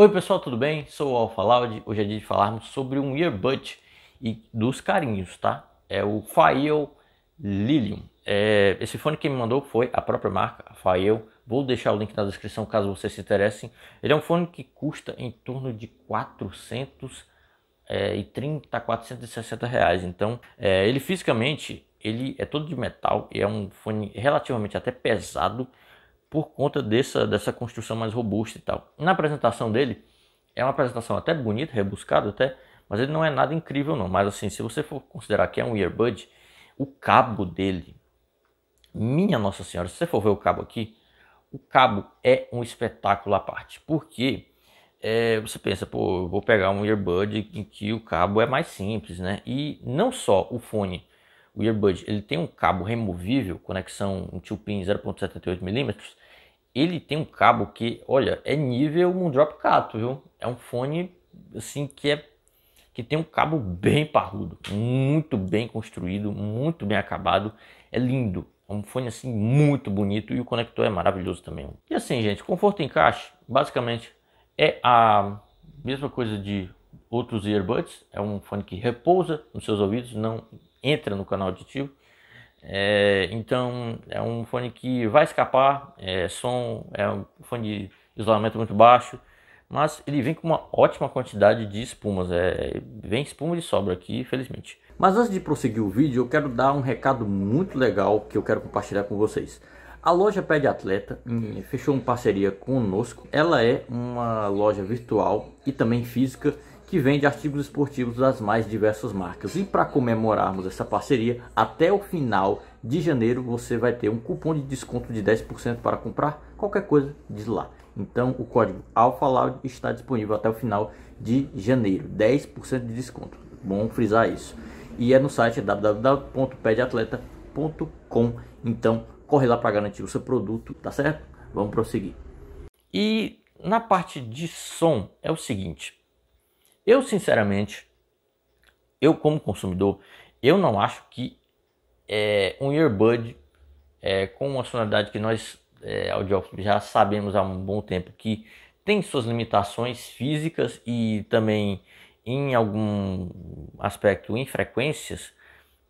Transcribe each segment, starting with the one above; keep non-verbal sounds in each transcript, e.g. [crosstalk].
Oi pessoal, tudo bem? Sou o Alpha Loud. Hoje é dia de falarmos sobre um earbud e dos carinhos, tá? É o Fael Lilium. É, esse fone que me mandou foi a própria marca, a Fael. Vou deixar o link na descrição caso vocês se interessem. Ele é um fone que custa em torno de 400 é, e 30, 460 reais. Então, é, ele fisicamente ele é todo de metal e é um fone relativamente até pesado por conta dessa, dessa construção mais robusta e tal. Na apresentação dele, é uma apresentação até bonita, rebuscada até, mas ele não é nada incrível não. Mas assim, se você for considerar que é um earbud, o cabo dele, minha Nossa Senhora, se você for ver o cabo aqui, o cabo é um espetáculo à parte. Porque é, você pensa, pô, eu vou pegar um earbud em que o cabo é mais simples, né? E não só o fone, o earbud, ele tem um cabo removível, conexão um tio pin 0.78 milímetros, ele tem um cabo que, olha, é nível um drop cato, viu? É um fone assim que é que tem um cabo bem parrudo, muito bem construído, muito bem acabado, é lindo. É um fone assim muito bonito e o conector é maravilhoso também. E assim, gente, conforto e encaixe, basicamente é a mesma coisa de outros earbuds, é um fone que repousa nos seus ouvidos, não entra no canal auditivo. É, então é um fone que vai escapar, é som, é um fone de isolamento muito baixo, mas ele vem com uma ótima quantidade de espumas, é, vem espuma de sobra aqui, felizmente. Mas antes de prosseguir o vídeo, eu quero dar um recado muito legal que eu quero compartilhar com vocês. A loja Pé de Atleta hum, fechou uma parceria conosco. Ela é uma loja virtual e também física que vende artigos esportivos das mais diversas marcas. E para comemorarmos essa parceria, até o final de janeiro você vai ter um cupom de desconto de 10% para comprar qualquer coisa de lá. Então o código AlphaLoud está disponível até o final de janeiro, 10% de desconto. Bom frisar isso. E é no site www.pedatleta.com. Então corre lá para garantir o seu produto, tá certo? Vamos prosseguir. E na parte de som é o seguinte, eu, sinceramente, eu como consumidor, eu não acho que é, um earbud é, com uma sonoridade que nós é, audiófilos já sabemos há um bom tempo que tem suas limitações físicas e também em algum aspecto em frequências,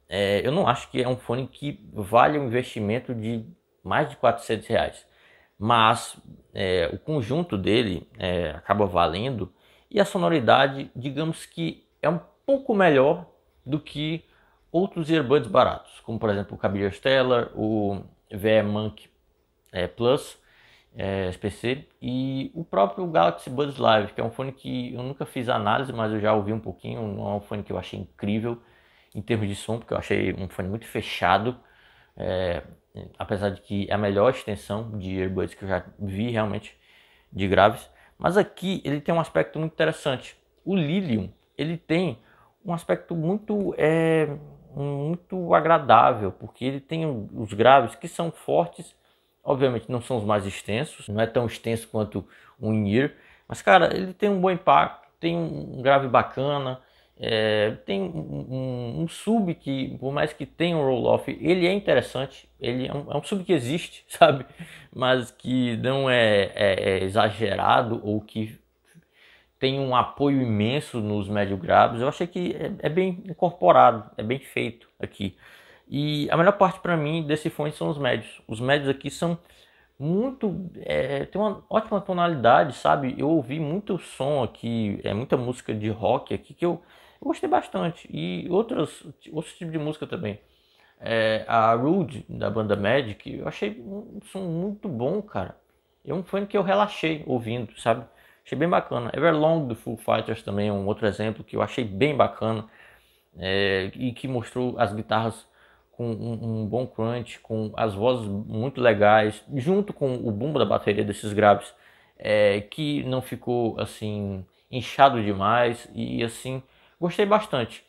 é, eu não acho que é um fone que vale um investimento de mais de 400 reais. Mas é, o conjunto dele é, acaba valendo e a sonoridade, digamos que é um pouco melhor do que outros earbuds baratos, como por exemplo o Cabrio Stellar, o VE Monk é, Plus, é, SPC e o próprio Galaxy Buds Live, que é um fone que eu nunca fiz análise, mas eu já ouvi um pouquinho, não é um fone que eu achei incrível em termos de som, porque eu achei um fone muito fechado, é, apesar de que é a melhor extensão de earbuds que eu já vi realmente de graves. Mas aqui ele tem um aspecto muito interessante. O Lilium, ele tem um aspecto muito, é, muito agradável, porque ele tem os graves que são fortes, obviamente não são os mais extensos, não é tão extenso quanto o Inir, mas cara, ele tem um bom impacto, tem um grave bacana, é, tem um, um, um, sub que, por mais que tenha um roll-off, ele é interessante, ele é um, é um, sub que existe, [laughs] sabe? Mas que não é, é, é exagerado ou que tem um apoio imenso nos médio graves. Eu achei que é, é, bem incorporado, é bem feito aqui. E a melhor parte para mim desse fone são os médios. Os médios aqui são muito é, tem uma ótima tonalidade sabe eu ouvi muito som aqui é muita música de rock aqui que eu eu gostei bastante. E outros, outros tipos de música também. É, a Rude, da banda Magic, eu achei um som muito bom, cara. É um funk que eu relaxei ouvindo, sabe? Achei bem bacana. Everlong do Full Fighters também é um outro exemplo que eu achei bem bacana. É, e que mostrou as guitarras com um, um, bom crunch, com as vozes muito legais, junto com o bumbo da bateria desses graves, é, que não ficou assim inchado demais e assim Gostei bastante.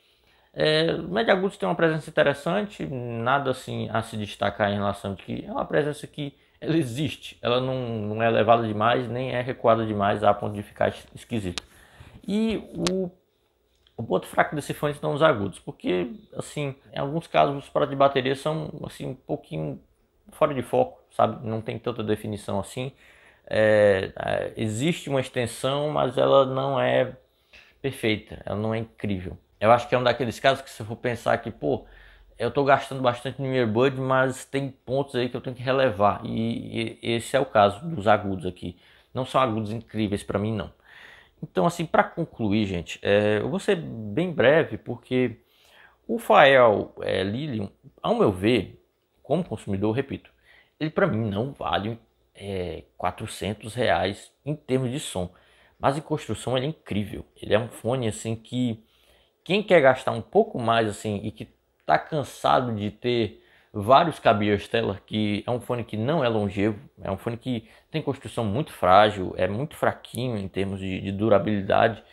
É, Média Agudos tem uma presença interessante, nada assim a se destacar em relação a que é uma presença que ela existe, ela não, não é elevada demais, nem é recuada demais a ponto de ficar esquisito. E o, o ponto fraco desse fã são os agudos, porque assim, em alguns casos os pratos de bateria são assim um pouquinho fora de foco, sabe? Não tem tanta definição assim. É, é existe uma extensão, mas ela não é perfeita, ela não é incrível. Eu acho que é um daqueles casos que se eu for pensar que, pô, eu estou gastando bastante no earbud, mas tem pontos aí que eu tenho que relevar. E, e esse é o caso dos agudos aqui. Não são agudos incríveis para mim, não. Então, assim, para concluir, gente, é, eu vou ser bem breve, porque o Fael é, Lilium, ao meu ver, como consumidor, repito, ele para mim não vale é, 400 reais em termos de som. Mas em construção ele é incrível. Ele é um fone assim que quem quer gastar um pouco mais assim e que tá cansado de ter vários cabelos Stellar, que é um fone que não é longevo, é um fone que tem construção muito frágil, é muito fraquinho em termos de, de durabilidade.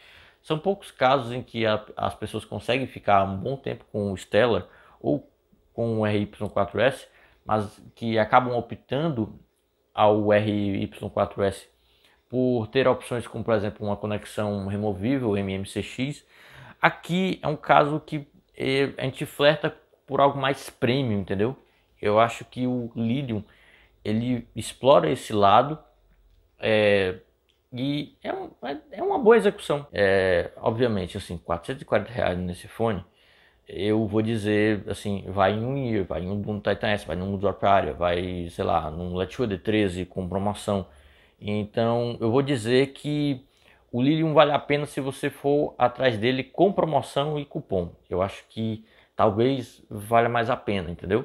São poucos casos em que a, as pessoas conseguem ficar um bom tempo com o Stellar ou com o RY4S, mas que acabam optando ao RY4S por ter opções como, por exemplo, uma conexão removível, MMCX. Aqui é um caso que eh, a gente flerta por algo mais premium, entendeu? Eu acho que o Lilium ele explora esse lado é, e é, um, é, é, uma boa execução. É, obviamente, assim, 440 reais nesse fone, eu vou dizer, assim, vai em um Year, vai em um Titan S, vai em um Drop Area, vai, sei lá, num Let's D13 com promoção, então eu vou dizer que o Lilium vale a pena se você for atrás dele com promoção e cupom. Eu acho que talvez valha mais a pena, entendeu?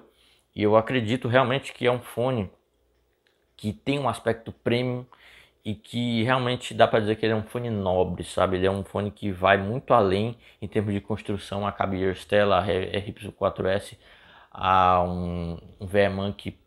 E eu acredito realmente que é um fone que tem um aspecto premium e que realmente dá para dizer que ele é um fone nobre, sabe? Ele é um fone que vai muito além em termos de construção, a Cabier Stella, a RY4S, a um, um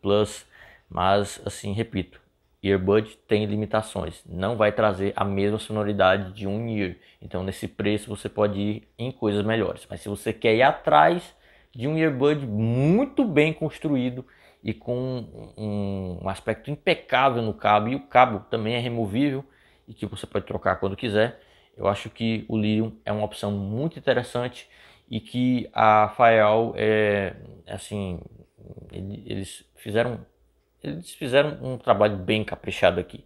Plus, mas assim, repito, earbud tem limitações, não vai trazer a mesma sonoridade de um ear. Então, nesse preço, você pode ir em coisas melhores. Mas se você quer ir atrás de um earbud muito bem construído e com um, um aspecto impecável no cabo, e o cabo também é removível e que você pode trocar quando quiser, eu acho que o Lirium é uma opção muito interessante e que a Fael é assim, eles fizeram eles fizeram um trabalho bem caprichado aqui.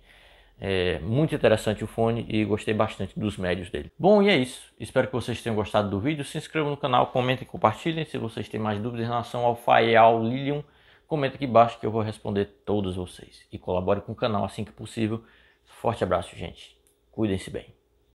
É muito interessante o fone e gostei bastante dos médios dele. Bom, e é isso. Espero que vocês tenham gostado do vídeo. Se inscrevam no canal, comentem, compartilhem. Se vocês têm mais dúvidas em relação ao Faeal Lilium, comenta aqui embaixo que eu vou responder todos vocês. E colabore com o canal assim que possível. Forte abraço, gente. Cuidem-se bem.